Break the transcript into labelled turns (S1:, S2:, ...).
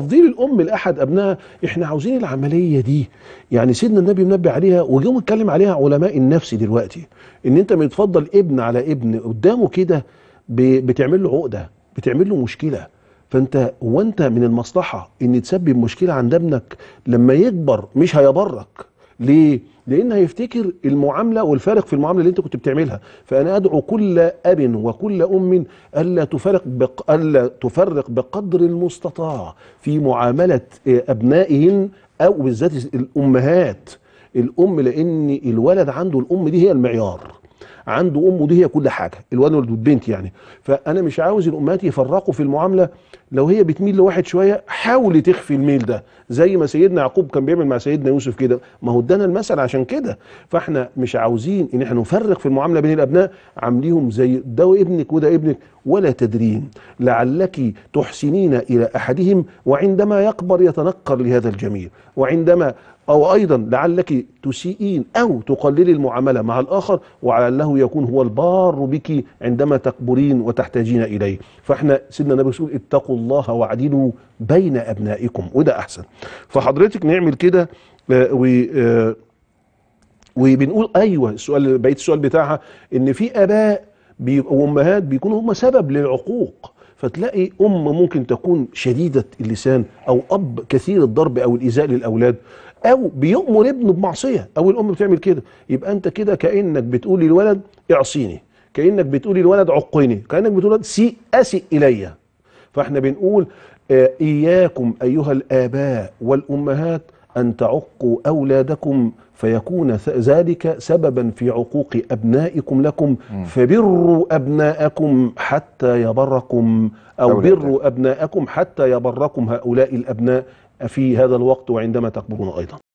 S1: تفضيل الام لاحد ابنائها احنا عاوزين العمليه دي يعني سيدنا النبي منبه عليها وجم اتكلم عليها علماء النفس دلوقتي ان انت ما يتفضل ابن على ابن قدامه كده بتعمل له عقده بتعمل له مشكله فانت وانت من المصلحه ان تسبب مشكله عند ابنك لما يكبر مش هيبرك ليه؟ لان هيفتكر المعامله والفارق في المعامله اللي انت كنت بتعملها فانا ادعو كل اب وكل ام الا تفرق بق... الا تفرق بقدر المستطاع في معامله آه، ابنائهن او بالذات الامهات الام لان الولد عنده الام دي هي المعيار عنده امه دي هي كل حاجه الولد والبنت يعني فانا مش عاوز الامهات يفرقوا في المعامله لو هي بتميل لواحد شويه حاولي تخفي الميل ده زي ما سيدنا يعقوب كان بيعمل مع سيدنا يوسف كده ما هو ادانا المثل عشان كده فاحنا مش عاوزين ان احنا نفرق في المعامله بين الابناء عامليهم زي ده ابنك وده ابنك ولا تدرين لعلك تحسنين الى احدهم وعندما يكبر يتنقر لهذا الجميل وعندما أو أيضا لعلك تسيئين أو تقللي المعاملة مع الآخر ولعله يكون هو البار بك عندما تكبرين وتحتاجين إليه فإحنا سيدنا النبي يقول اتقوا الله وعدلوا بين أبنائكم وده أحسن فحضرتك نعمل كده آه، و آه، وبنقول ايوه السؤال بقيه السؤال بتاعها ان في اباء وامهات بيكونوا هم سبب للعقوق فتلاقي ام ممكن تكون شديده اللسان او اب كثير الضرب او الايذاء للاولاد او بيؤمر ابنه بمعصيه او الام بتعمل كده يبقى انت كده كانك بتقول للولد اعصيني كانك بتقول للولد عقني كانك بتقول سيء اسئ الي فاحنا بنقول آه، اياكم ايها الاباء والامهات أن تعقوا أولادكم فيكون ذلك سببا في عقوق أبنائكم لكم فبروا أبناءكم حتى يبركم أو بروا أبناءكم حتى يبركم هؤلاء الأبناء في هذا الوقت وعندما تكبرون أيضا